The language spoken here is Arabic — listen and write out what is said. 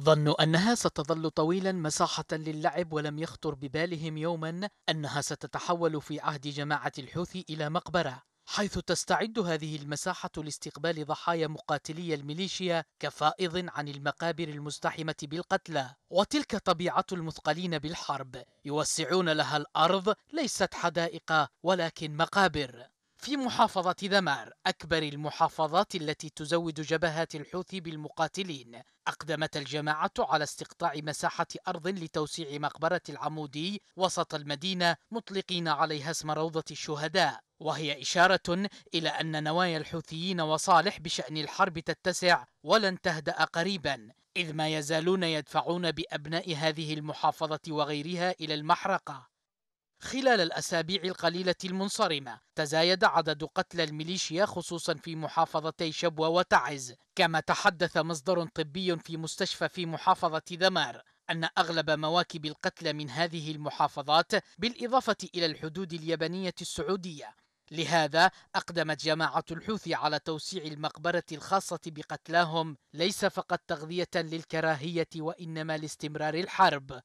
ظنوا أنها ستظل طويلا مساحة للعب ولم يخطر ببالهم يوما أنها ستتحول في عهد جماعة الحوثي إلى مقبرة حيث تستعد هذه المساحة لاستقبال ضحايا مقاتلي الميليشيا كفائض عن المقابر المزدحمة بالقتلى وتلك طبيعة المثقلين بالحرب يوسعون لها الأرض ليست حدائق ولكن مقابر في محافظة ذمار أكبر المحافظات التي تزود جبهات الحوثي بالمقاتلين أقدمت الجماعة على استقطاع مساحة أرض لتوسيع مقبرة العمودي وسط المدينة مطلقين عليها اسم روضة الشهداء وهي إشارة إلى أن نوايا الحوثيين وصالح بشأن الحرب تتسع ولن تهدأ قريبا إذ ما يزالون يدفعون بأبناء هذه المحافظة وغيرها إلى المحرقة خلال الأسابيع القليلة المنصرمة تزايد عدد قتلى الميليشيا خصوصا في محافظتي شبوة وتعز كما تحدث مصدر طبي في مستشفى في محافظة ذمار أن أغلب مواكب القتلى من هذه المحافظات بالإضافة إلى الحدود اليابانية السعودية لهذا أقدمت جماعة الحوثي على توسيع المقبرة الخاصة بقتلاهم ليس فقط تغذية للكراهية وإنما لاستمرار الحرب